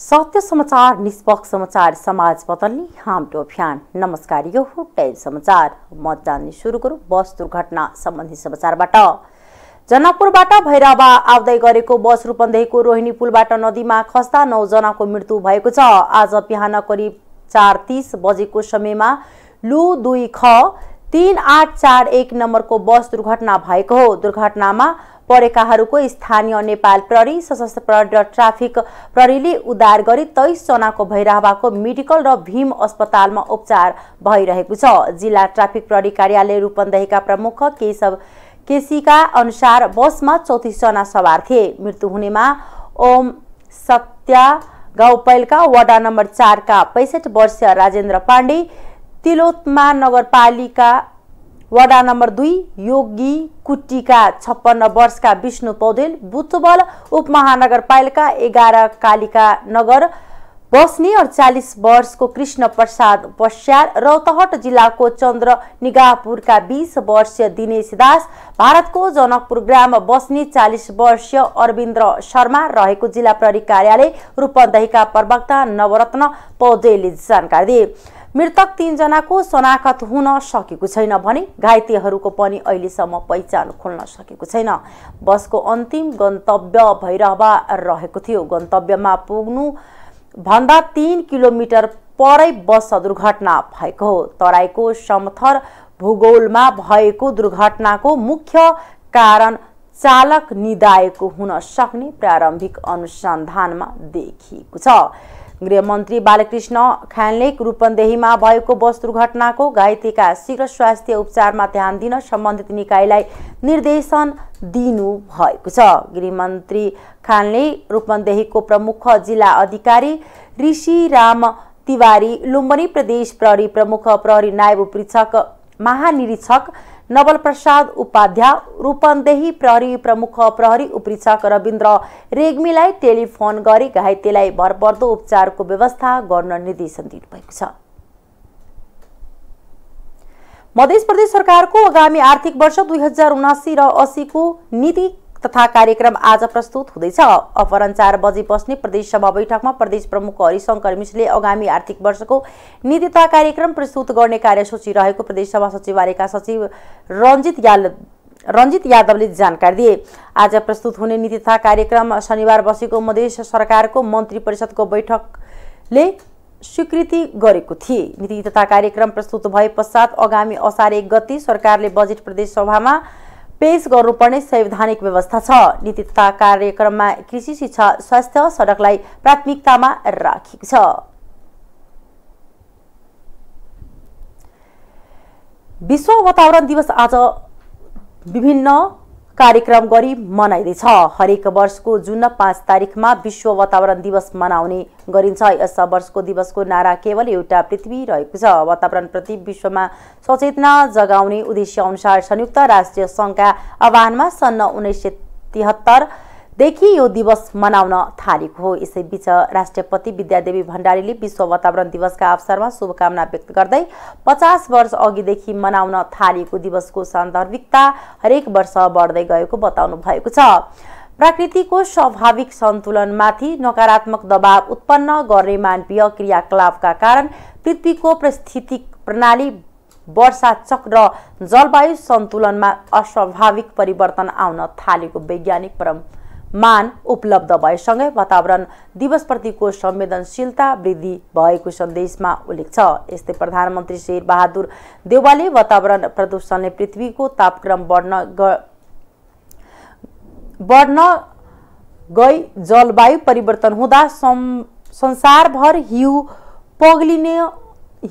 सत्य समाचार निष्पक्ष समाचार समाज बदल्ने हाम्रो अभियान नमस्कार यो हो टाइम समाचार म जान्ने सुरु गरौँ बस दुर्घटना सम्बन्धी समाचारबाट जनकपुरबाट भैरावा आउँदै गरेको बस रूपन्देहीको रोहिणी पुलबाट नदीमा खस्दा नौजनाको मृत्यु भएको छ आज बिहान करिब चार तिस बजेको समयमा लु दुई ख तिन आठ चार एक नम्बरको बस दुर्घटना भएको हो दुर्घटनामा परेकाहरूको स्थानीय नेपाल प्रहरी सशस्त्र प्रहरी र ट्राफिक प्रहरीले उद्धार गरी तेइसजनाको भैरावाको मेडिकल र भीम अस्पतालमा उपचार भइरहेको छ जिल्ला ट्राफिक प्रहरी कार्यालय रूपन्देहीका प्रमुख केशव केसीका अनुसार बसमा चौतिसजना सवार थिए मृत्यु हुनेमा ओम सत्या गाउँपैलका वडा नम्बर चारका पैँसठ वर्षीय राजेन्द्र पाण्डे तिलोत्मा नगरपालिका वडा नम्बर दुई योगी कुटीका छप्पन्न वर्षका विष्णु पौडेल बुटबल उपमहानगरपालिका एघार कालिका नगर बस्ने अडचालिस वर्षको कृष्ण प्रसाद पश्यार रौतहट जिल्लाको चन्द्र निगापुरका बिस वर्षीय दिनेश दास भारतको जनकपुर ग्राम बस्ने चालिस वर्षीय अरविन्द्र शर्मा रहेको जिल्ला प्रहरी कार्यालय रूपन्देहीका प्रवक्ता नवरत्न पौडेलले जानकारी दिए मृतक तीनजनाको शनाखत हुन सकेको छैन भने घाइतेहरूको पनि अहिलेसम्म पहिचान खोल्न सकेको छैन बसको अन्तिम गन्तव्य भैरहवा रहेको थियो गन्तव्यमा पुग्नु भन्दा तिन किलोमिटर परै बस दुर्घटना भएको हो तराईको समथर भूगोलमा भएको दुर्घटनाको मुख्य कारण चालक निदाएको हुन सक्ने प्रारम्भिक अनुसन्धानमा देखिएको छ गृहमन्त्री बालकृष्ण खानले रूपन्देहीमा भएको बस दुर्घटनाको घाइतेका शीघ्र स्वास्थ्य उपचारमा ध्यान दिन सम्बन्धित निकायलाई निर्देशन दिनुभएको छ गृहमन्त्री खानले रूपन्देहीको प्रमुख जिल्ला अधिकारी ऋषि राम तिवारी लुम्बनी प्रदेश प्रहरी प्रमुख प्रहरी नायब उपरीक्षक महानिरीक्षक नवलप्रसाद उपाध्याय रूपन्देही प्रहरी प्रमुख प्रहरी उपरीक्षक रविन्द्र रेग्मीलाई टेलिफोन गरी घाइतेलाई भरपर्दो उपचारको व्यवस्था गर्न निर्देशन दिनुभएको छ मध्य प्रदेश सरकारको आगामी आर्थिक वर्ष दुई हजार उनासी र असीको नीति तथा कार्यक्रम आज प्रस्तुत हुँदैछ अपहरण चार बजी बस्ने प्रदेश सभा बैठकमा प्रदेश प्रमुख हरिशङ्कर मिश्रले आगामी आर्थिक वर्षको नीति तथा कार्यक्रम प्रस्तुत गर्ने कार्यसूची रहेको प्रदेश सभा सचिवालयका सचिव रञ्जित याल रञ्जित यादवले जानकारी दिए आज प्रस्तुत हुने नीति तथा कार्यक्रम शनिबार बसेको मधेस सरकारको मन्त्री परिषदको बैठकले स्वीकृति गरेको थिए नीति तथा कार्यक्रम प्रस्तुत भए पश्चात आगामी असार एक गति सरकारले बजेट प्रदेश सभामा पेश गर्नुपर्ने संवैधानिक व्यवस्था छ नीति तथा कार्यक्रममा कृषि शिक्षा स्वास्थ्य सडकलाई प्राथमिकतामा राखिएको छ विश्व वातावरण दिवस आज विभिन्न कार्यक्रम गरी मनाइँदैछ हरेक वर्षको जुन पाँच तारिकमा विश्व वातावरण दिवस मनाउने गरिन्छ यस वर्षको दिवसको नारा केवल एउटा पृथ्वी रहेको छ वातावरणप्रति विश्वमा सचेतना जगाउने अनुसार संयुक्त राष्ट्रिय सङ्घका आह्वानमा सन् उन्नाइस सय तिहत्तर देखि यो दिवस मनाउन थालेको हो यसैबीच राष्ट्रपति विद्यादेवी भण्डारीले विश्व वातावरण दिवसका अवसरमा शुभकामना व्यक्त गर्दै पचास वर्ष अघिदेखि मनाउन थालिएको दिवसको सान्दर्भिकता हरेक वर्ष बढ्दै गएको बताउनु भएको छ प्राकृतिको स्वाभाविक सन्तुलनमाथि नकारात्मक दबाव उत्पन्न गर्ने मानवीय क्रियाकलापका कारण पृथ्वीको परिस्थिति प्रणाली वर्षा चक्र जलवायु सन्तुलनमा अस्वाभाविक परिवर्तन आउन थालेको वैज्ञानिक परम मान उपलब्ध भएसँगै वातावरण दिवसप्रतिको संवेदनशीलता वृद्धि भएको सन्देशमा उल्लेख छ यस्तै प्रधानमन्त्री शेरबहादुर देवालले वातावरण प्रदूषणले पृथ्वीको तापक्रम बढ्न बढ्न गई जलवायु परिवर्तन हुँदा संसारभर हिउँ पग्लिने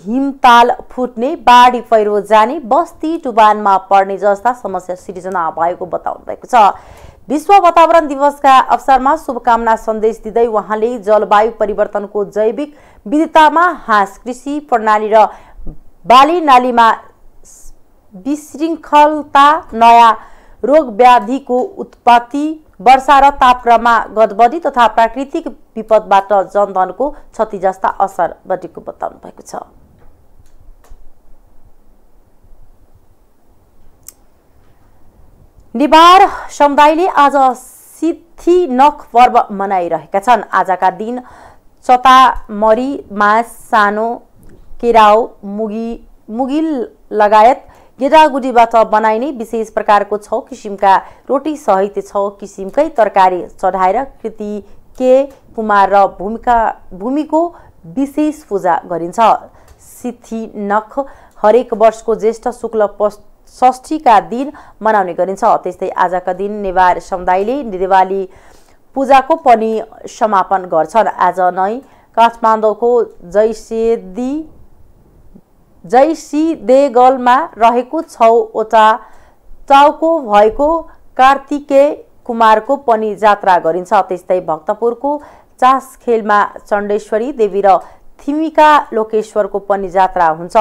हिमताल फुट्ने बाढी पहिरो जाने बस्ती डुबानमा पर्ने जस्ता समस्या सिर्जना भएको बताउनु भएको छ विश्व वातावरण दिवसका अवसरमा शुभकामना सन्देश दिँदै उहाँले जलवायु परिवर्तनको जैविक विविधतामा हाँस कृषि प्रणाली र बाली नालीमा विशृङ्खलता नयाँ रोग व्याधिको उत्पत्ति वर्षा र तापक्रममा गडबडी तथा प्राकृतिक विपदबाट जनधनको क्षति जस्ता असर बढेको बताउनु भएको छ नेवार समुदायले आज नख पर्व मनाइरहेका छन् आजका दिन चतामरी मास सानो केराउ मुगी मुगिल लगायत गेडागुडीबाट बनाइने विशेष प्रकारको छ किसिमका रोटी सहित छ किसिमकै तरकारी चढाएर कृति के कुमार र भूमिका भूमिको विशेष पूजा गरिन्छ नख हरेक वर्षको ज्येष्ठ शुक्ल पस् षष्ठीका दिन मनाउने गरिन्छ त्यस्तै आजका दिन नेवार समुदायले दिवाली पूजाको पनि समापन गर्छन् आज नै काठमाडौँको जैसेदी देगलमा रहेको छवटा टाउको भएको कार्तिके कुमारको पनि जात्रा गरिन्छ त्यस्तै भक्तपुरको चासखेलमा चण्डेश्वरी देवी र थिमिका लोकेश्वरको पनि जात्रा हुन्छ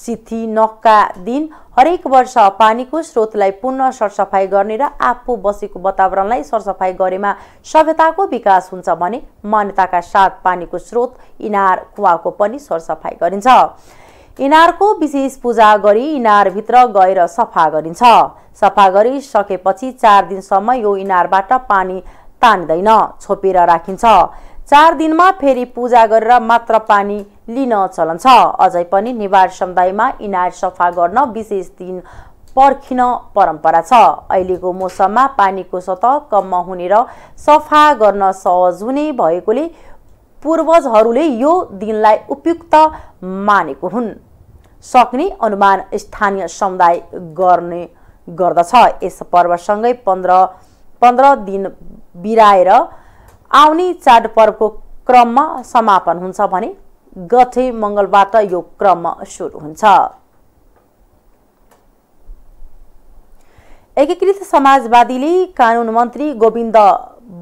सिथी नक्का दिन हरेक वर्ष पानीको स्रोतलाई पुनः सरसफाइ गर्ने र आफू बसेको वातावरणलाई सरसफाइ गरेमा सभ्यताको विकास हुन्छ भने मान्यताका साथ पानीको स्रोत इनार कुवाको पनि सरसफाइ गरिन्छ इनारको विशेष पूजा गरी इनारभित्र गएर सफा गरिन्छ सफा गरिसकेपछि चार दिनसम्म यो इनारबाट पानी तान्दैन छोपेर राखिन्छ चार दिनमा फेरि पूजा गरेर मात्र पानी लिन चलन छ अझै पनि नेवार समुदायमा इनार सफा गर्न विशेष दिन पर्खिन परम्परा छ अहिलेको मौसममा पानीको सतह कममा हुने र सफा गर्न सहज हुने भएकोले पूर्वजहरूले यो दिनलाई उपयुक्त मानेको हुन् सक्ने अनुमान स्थानीय समुदाय गर्ने गर्दछ यस पर्वसँगै पन्ध्र पन्ध्र दिन बिराएर आउने चाडपर्वको क्रममा समापन हुन्छ भने गठे मङ्गलबाट यो क्रम सुरु हुन्छ एकीकृत समाजवादीले कानुन मन्त्री गोविन्द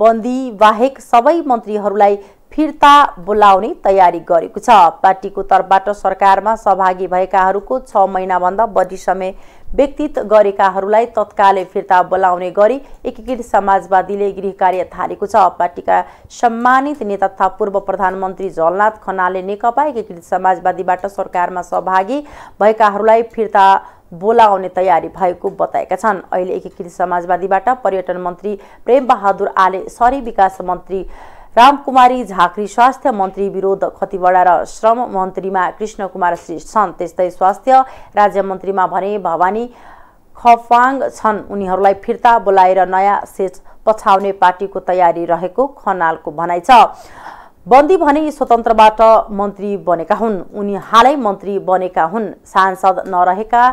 बन्दी बाहेक सबै मन्त्रीहरूलाई फिर्ता बोलाउने तयारी गरेको छ पार्टीको तर्फबाट सरकारमा सहभागी भएकाहरूको छ महिनाभन्दा बढी समय व्यक्तित गरेकाहरूलाई तत्कालै फिर्ता बोलाउने गरी एकीकृत समाजवादीले गृह कार्य थालेको छ पार्टीका सम्मानित नेता तथा पूर्व प्रधानमन्त्री झलनाथ खनालले नेकपा एकीकृत समाजवादीबाट सरकारमा सहभागी भएकाहरूलाई फिर्ता बोलाउने तयारी भएको बताएका छन् अहिले एकीकृत समाजवादीबाट पर्यटन मन्त्री प्रेमबहादुर आले सहरी विकास मन्त्री रामकुमारी झाँक्री स्वास्थ्य मन्त्री विरोध खतिवडा र श्रम मन्त्रीमा कृष्ण कुमार श्री छन् त्यस्तै स्वास्थ्य राज्य मन्त्रीमा भने भवानी खफाङ छन् उनीहरूलाई फिर्ता बोलाएर नयाँ सेच पछाउने पार्टीको तयारी रहेको खनालको भनाइ छ बन्दी भने स्वतन्त्रबाट मन्त्री बनेका हुन् उनी हालै मन्त्री बनेका हुन् सांसद नरहेका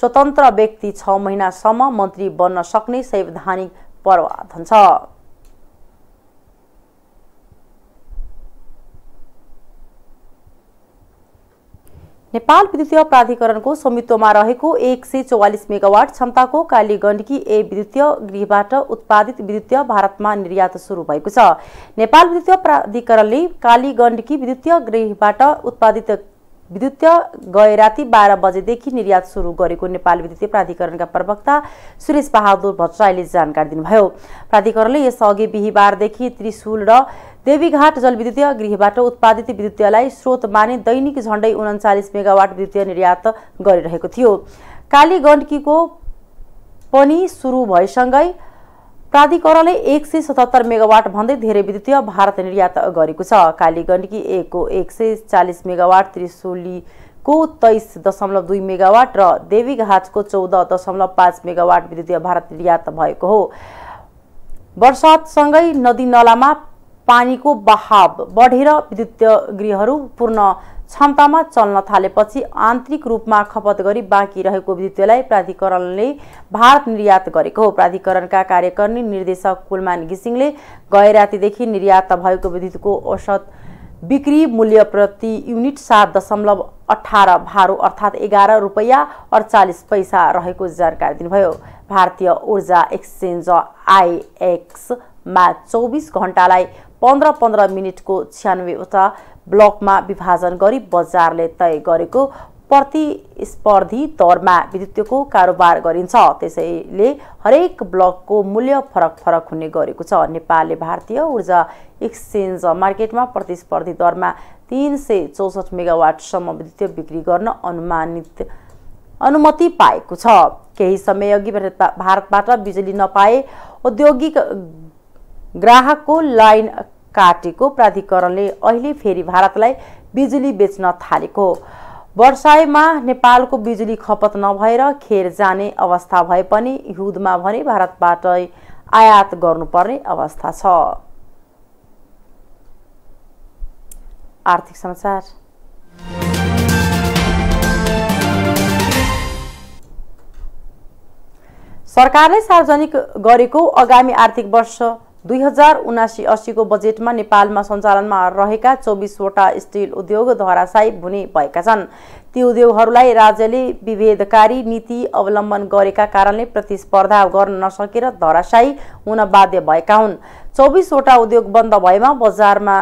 स्वतन्त्र व्यक्ति छ महिनासम्म मन्त्री बन्न सक्ने संवैधानिक प्रावधान छ नेपाल विद्युतीय प्राधिकरणको स्वामित्वमा रहेको एक सय चौवालिस मेगावाट क्षमताको कालीगण्डकी ए विद्युतीय गृहबाट उत्पादित विद्युतीय भारतमा निर्यात सुरु भएको छ नेपाल विद्युतीय प्राधिकरणले काली गण्डकी विद्युतीय गृहबाट उत्पादित विद्युतीय गए राति बाह्र बजेदेखि निर्यात सुरु गरेको नेपाल विद्युतीय प्राधिकरणका प्रवक्ता सुरेश बहादुर भट्टराईले जानकारी दिनुभयो प्राधिकरणले यसअघि बिहिबारदेखि त्रिशुल र देवीघाट जलविद्युतीय गृहबाट उत्पादित विद्युतीयलाई स्रोत माने दैनिक झण्डै उन्चालिस मेगावाट विद्युतीय निर्यात गरिरहेको थियो कालीगण्डकीको पनि सुरु भएसँगै प्राधिकरणले एक सय सतहत्तर मेगावाट भन्दै धेरै विद्युतीय भारत निर्यात गरेको छ काली गण्डकी एकको एक सय चालिस मेगावाट त्रिशुलीको तेइस दशमलव दुई मेगावाट र देवीघाटको चौध दशमलव पाँच मेगावाट विद्युतीय भारत निर्यात भएको हो वर्षातसँगै नदी नलामा पानीको बहाव बढेर विद्युतीय गृहहरू पूर्ण क्षमतामा चल्न थालेपछि आन्तरिक रूपमा खपत गरी बाँकी रहेको विद्युतलाई प्राधिकरणले भारत निर्यात गरेको हो प्राधिकरणका कार्यकारिणी निर्देशक कुलमान घिसिङले गैरातीदेखि निर्यात भएको विद्युतको औसत बिक्री मूल्य प्रति युनिट सात दशमलव अठार भारो अर्थात् एघार रुपियाँ अडचालिस पैसा रहेको जानकारी दिनुभयो भारतीय ऊर्जा एक्सचेन्ज आइएक्समा चौबिस घन्टालाई पन्ध्र पन्ध्र मिनटको छ्यानब्बेवटा ब्लकमा विभाजन गरी बजारले तय गरेको प्रतिस्पर्धी दरमा विद्युतको कारोबार गरिन्छ त्यसैले हरेक ब्लकको मूल्य फरक फरक हुने गरेको छ नेपालले भारतीय ऊर्जा एक्सचेन्ज मार्केटमा प्रतिस्पर्धी दरमा तिन सय चौसठ मेगावाटसम्म विद्युतीय बिक्री गर्न अनुमानित अनुमति पाएको छ केही समयअघि भारतबाट बिजुली नपाए औद्योगिक ग्राहकको लाइन काटेको प्राधिकरणले अहिले फेरि भारतलाई बिजुली बेच्न थालेको वर्षायमा नेपालको बिजुली खपत नभएर खेर जाने अवस्था भए पनि हिउँदमा भने भारतबाट आयात गर्नुपर्ने अवस्था छ आर्थिक समाचार सरकारले सार्वजनिक गरेको आगामी आर्थिक वर्ष दुई हजार उनासी अस्सीको बजेटमा नेपालमा सञ्चालनमा रहेका चौबिसवटा स्टिल उद्योग धराशायी हुने भएका छन् ती उद्योगहरूलाई राज्यले विभेदकारी नीति अवलम्बन गरेका कारणले प्रतिस्पर्धा गर्न नसकेर धराशायी हुन बाध्य भएका हुन् चौबिसवटा उद्योग बन्द भएमा बजारमा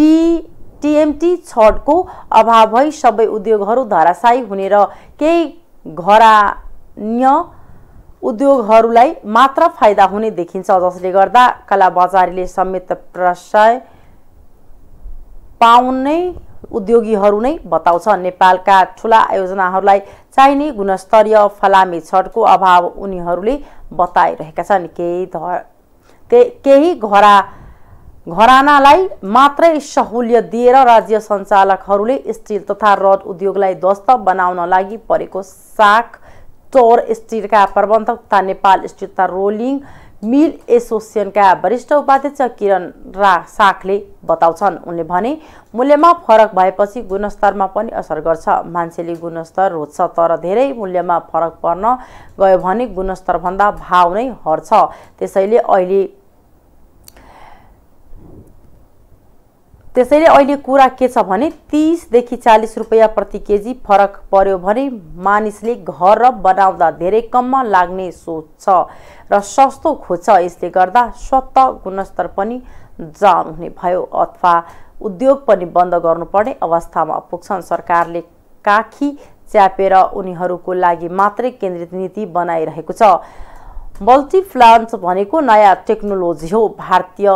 टी टिएमटी छडको अभाव भई सबै उद्योगहरू धराशायी हुने र केही घरान्य उद्योगहरूलाई मात्र फाइदा हुने देखिन्छ जसले गर्दा कला बजारीले समेत प्रशय पाउने उद्योगीहरू नै बताउँछ नेपालका ठुला आयोजनाहरूलाई चाहिने गुणस्तरीय फलामे छठको अभाव उनीहरूले बताइरहेका छन् केही केही घरा घरानालाई मात्रै सहुलियत दिएर राज्य सञ्चालकहरूले स्टिल तथा रड उद्योगलाई ध्वस्त बनाउन लागि परेको साख चौर स्टिलका प्रबन्धक तथा नेपाल स्टिल तथा रोलिङ मिल एसोसिएसनका वरिष्ठ उपाध्यक्ष किरण रा साखले बताउँछन् उनले भने मूल्यमा फरक भएपछि गुणस्तरमा पनि असर गर्छ मान्छेले गुणस्तर रोज्छ तर धेरै मूल्यमा फरक पर्न गयो भने गुणस्तरभन्दा भाव नै हर्छ त्यसैले अहिले त्यसैले अहिले कुरा के छ भने तिसदेखि चालिस रुपियाँ प्रति केजी फरक पर्यो भने मानिसले घर र बनाउँदा धेरै कममा लाग्ने सोच छ र सस्तो खोज्छ यसले गर्दा स्वत गुणस्तर पनि जाम हुने भयो अथवा उद्योग पनि बन्द गर्नुपर्ने अवस्थामा पुग्छन् सरकारले काखी च्यापेर उनीहरूको लागि मात्रै केन्द्रित नीति बनाइरहेको छ मल्टिप्लान्ट भनेको नयाँ टेक्नोलोजी हो भारतीय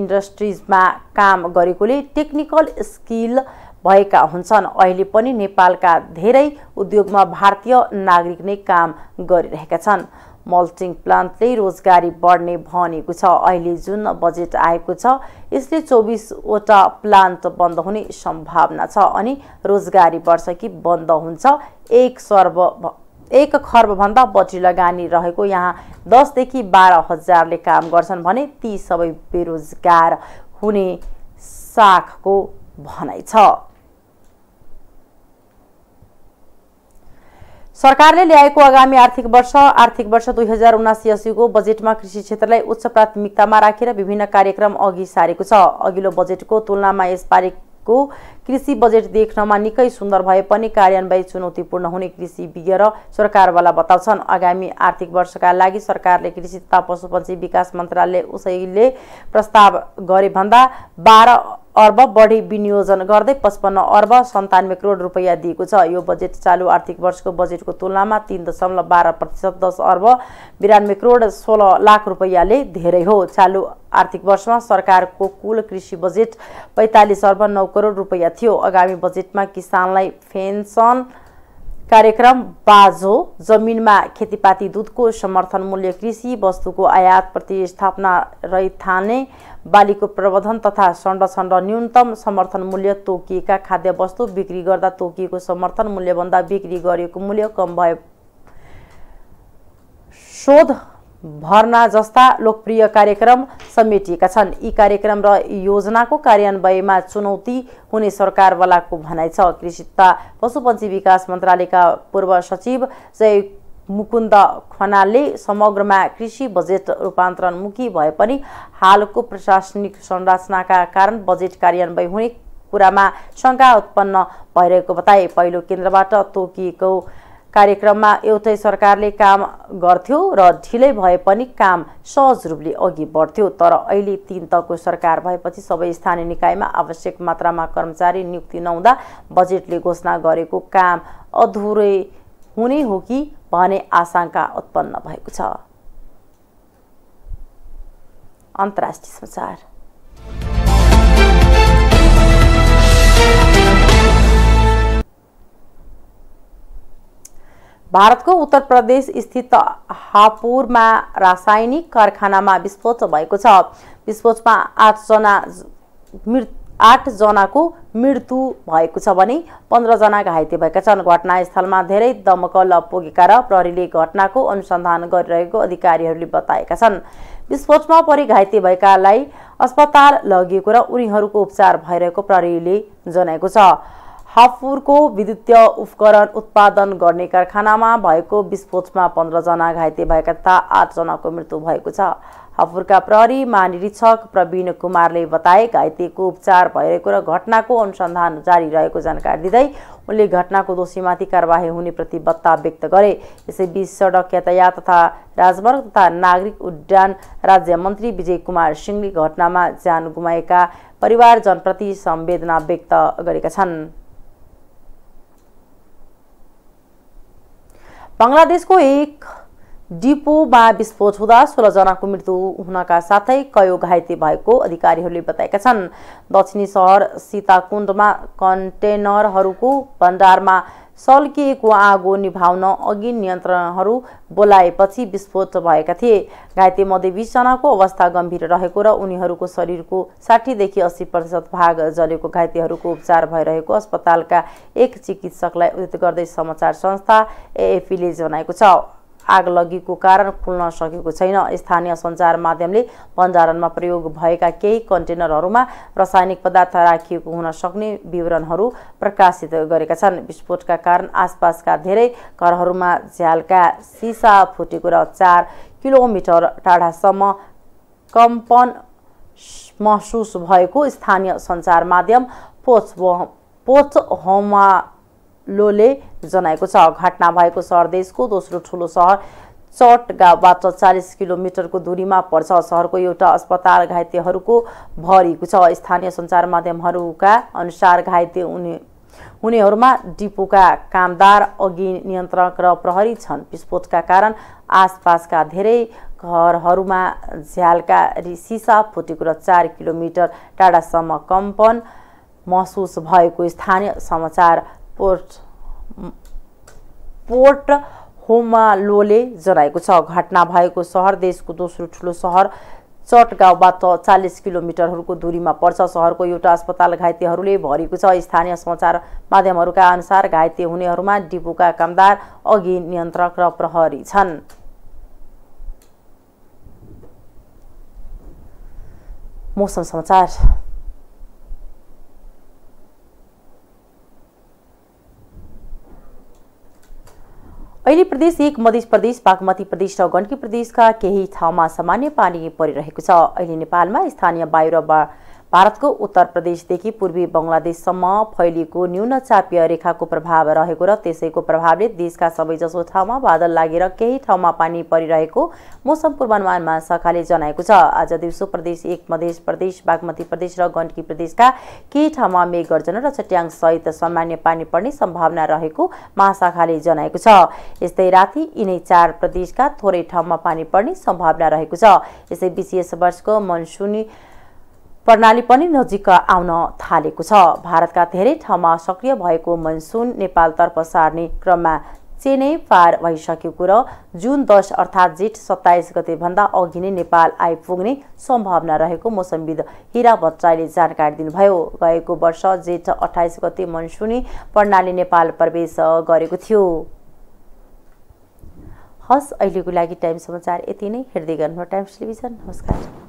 इन्डस्ट्रिजमा काम गरेकोले टेक्निकल स्किल भएका हुन्छन् अहिले पनि नेपालका धेरै उद्योगमा भारतीय नागरिक नै काम गरिरहेका छन् मल्टिङ प्लान्टले रोजगारी बढ्ने भनेको छ अहिले जुन बजेट आएको छ यसले चौबिसवटा प्लान्ट बन्द हुने सम्भावना छ अनि रोजगारी बढ्छ कि बन्द हुन्छ एक सर्व एक खर्बभन्दा बढी लगानी रहेको यहाँ दसदेखि बाह्र हजारले काम गर्छन् भने ती सबै बेरोजगार हुने साखको भनाइ छ सरकारले ल्याएको आगामी आर्थिक वर्ष आर्थिक वर्ष दुई हजार उनासी असीको बजेटमा कृषि क्षेत्रलाई उच्च प्राथमिकतामा राखेर विभिन्न कार्यक्रम अघि सारेको छ अघिल्लो बजेटको तुलनामा यसपालि को कृषि बजेट देख्नमा निकै सुन्दर भए पनि कार्यान्वयन चुनौतीपूर्ण हुने कृषि विज्ञ र सरकारवाला बताउँछन् आगामी आर्थिक वर्षका लागि सरकारले कृषि तथा पशुपक्षी विकास मन्त्रालय उसैले प्रस्ताव गरे भन्दा बाह्र अर्ब बढी विनियोजन गर्दै पचपन्न अर्ब सन्तानब्बे करोड रुपियाँ दिएको छ यो बजेट चालु आर्थिक वर्षको बजेटको तुलनामा तिन दशमलव बाह्र प्रतिशत दस अर्ब बिरानब्बे करोड सोह्र लाख रुपियाँले धेरै हो चालु आर्थिक वर्षमा सरकारको कुल कृषि बजेट पैँतालिस अर्ब नौ करोड रुपियाँ थियो आगामी बजेटमा किसानलाई पेन्सन कार्यक्रम बाजो जमिनमा खेतीपाती दुधको समर्थन मूल्य कृषि वस्तुको आयात प्रतिस्थापना रैथाने बालीको प्रबन्धन तथा संरक्षण र न्यूनतम समर्थन मूल्य तोकिएका वस्तु बिक्री गर्दा तोकिएको समर्थन मूल्यभन्दा बिक्री गरिएको मूल्य कम भए शोध भर्ना जस्ता लोकप्रिय कार्यक्रम समेटिएका छन् यी कार्यक्रम र योजनाको कार्यान्वयनमा चुनौती हुने सरकारवालाको भनाइ छ कृषि तथा पशुपन्छी विकास मन्त्रालयका पूर्व सचिव जय मुकुन्द खनालले समग्रमा कृषि बजेट रूपान्तरणमुखी भए पनि हालको प्रशासनिक संरचनाका कारण बजेट कार्यान्वयन हुने कुरामा शङ्का उत्पन्न भइरहेको बताए पहिलो केन्द्रबाट तोकिएको कार्यक्रममा एउटै सरकारले काम गर्थ्यो र ढिलै भए पनि काम सहज रूपले अघि बढ्थ्यो तर अहिले तिन तहको सरकार भएपछि सबै स्थानीय निकायमा आवश्यक मात्रामा कर्मचारी नियुक्ति नहुँदा बजेटले घोषणा गरेको काम अधुरै हुने हो कि भने आशंका उत्पन्न भएको छ अन्तर्राष्ट्रिय भारतको उत्तर प्रदेश स्थित हापुरमा रासायनिक कारखानामा विस्फोट भएको छ विस्फोटमा आठजना मृत्यु आठजनाको मृत्यु भएको छ भने पन्ध्रजना घाइते भएका छन् घटनास्थलमा धेरै दमकल पुगेका र प्रहरीले घटनाको अनुसन्धान गरिरहेको अधिकारीहरूले बताएका छन् विस्फोटमा परि घाइते भएकालाई अस्पताल लगिएको र उनीहरूको उपचार भइरहेको प्रहरीले जनाएको छ हाफुरको विद्युतीय उपकरण उत्पादन गर्ने कारखानामा भएको विस्फोटमा पन्ध्रजना घाइते भएका तथा आठजनाको मृत्यु भएको छ हाफुरका प्रहरी महानिरीक्षक प्रवीण कुमारले बताए घाइतेको उपचार भइरहेको र घटनाको अनुसन्धान जारी रहेको जानकारी दिँदै उनले घटनाको दोषीमाथि कारवाही हुने प्रतिबद्धता व्यक्त गरे यसैबीच सडक यातायात तथा राजमार्ग तथा नागरिक उड्डयन राज्य मन्त्री विजय कुमार सिंहले घटनामा ज्यान गुमाएका परिवारजनप्रति संवेदना व्यक्त गरेका छन् बङ्गलादेशको एक डिपोमा विस्फोट हुँदा सोह्रजनाको मृत्यु हुनका साथै कयो घाइते भएको अधिकारीहरूले बताएका छन् दक्षिणी सहर सीताकुण्डमा कन्टेनरहरूको भण्डारमा सल्किएको आगो निभाउन अघि नियन्त्रणहरू बोलाएपछि विस्फोट भएका थिए घाइते मध्ये बिसजनाको अवस्था गम्भीर रहेको र उनीहरूको शरीरको साठीदेखि अस्सी प्रतिशत भाग जलेको घाइतेहरूको उपचार भइरहेको अस्पतालका एक चिकित्सकलाई उद्धित गर्दै समाचार संस्था एएफीले जनाएको छ आग आगलगीको कारण खुल्न सकेको छैन स्थानीय सञ्चार माध्यमले भण्डारणमा प्रयोग भएका केही कन्टेनरहरूमा रासायनिक पदार्थ राखिएको हुन सक्ने विवरणहरू प्रकाशित गरेका छन् विस्फोटका कारण आसपासका धेरै घरहरूमा झ्यालका सिसा फुटेको र चार किलोमिटर टाढासम्म कम्पन महसुस भएको स्थानीय सञ्चार माध्यम पोच पोच होमा लोले जनाएको छ घटना भएको सहर देशको दोस्रो ठुलो सहर गाउँबाट चालिस किलोमिटरको दूरीमा पर्छ सहरको एउटा अस्पताल घाइतेहरूको भरिएको छ स्थानीय सञ्चार माध्यमहरूका अनुसार घाइते उनी उनीहरूमा डिपोका कामदार अघि नियन्त्रक र प्रहरी छन् विस्फोटका कारण आसपासका धेरै घरहरूमा झ्यालका सिसा फुटेको र चार किलोमिटर टाढासम्म कम्पन महसुस भएको स्थानीय समाचार पोर्ट पोर्ट होमालोले जनाएको छ घटना भएको सहर देशको दोस्रो ठुलो सहर चटगाउँबाट चालिस किलोमिटरहरूको दूरीमा पर्छ सहरको एउटा अस्पताल घाइतेहरूले भरेको छ स्थानीय समाचार माध्यमहरूका अनुसार घाइते हुनेहरूमा डिपोका कामदार अघि नियन्त्रक र प्रहरी छन् मौसम समाचार अहिले प्रदेश एक मध्य प्रदेश बागमती प्रदेश र गण्डकी प्रदेशका केही ठाउँमा सामान्य पानी परिरहेको छ अहिले नेपालमा स्थानीय वायु र भारतको उत्तर प्रदेशदेखि पूर्वी बङ्गलादेशसम्म फैलिएको न्यून चापीय रेखाको प्रभाव रहेको र त्यसैको प्रभावले देशका सबैजसो ठाउँमा बादल लागेर केही ठाउँमा पानी परिरहेको मौसम पूर्वानुमान महाशाखाले जनाएको छ आज दिउँसो प्रदेश एक मधेस प्रदेश बागमती प्रदेश र गण्डकी प्रदेशका केही ठाउँमा मेघगर्जन र सहित सामान्य पानी पर्ने सम्भावना रहेको महाशाखाले जनाएको छ यस्तै राति यिनै चार प्रदेशका थोरै ठाउँमा पानी पर्ने सम्भावना रहेको छ यसै विशेष वर्षको मनसुनी प्रणाली पनि नजिक आउन थालेको छ भारतका धेरै ठाउँमा सक्रिय भएको मनसुन नेपालतर्फ सार्ने क्रममा चेनै पार भइसकेको र जुन दस अर्थात् जेठ सत्ताइस गतेभन्दा अघि नै नेपाल आइपुग्ने सम्भावना रहेको मौसमविद हिरा भट्टराईले जानकारी दिनुभयो गएको वर्ष जेठ अठाइस गते मनसुनी प्रणाली नेपाल प्रवेश गरेको थियो हस् अहिलेको लागि टाइम समाचार यति नै हेर्दै गर्नु टाइम्स टेलिभिजन नमस्कार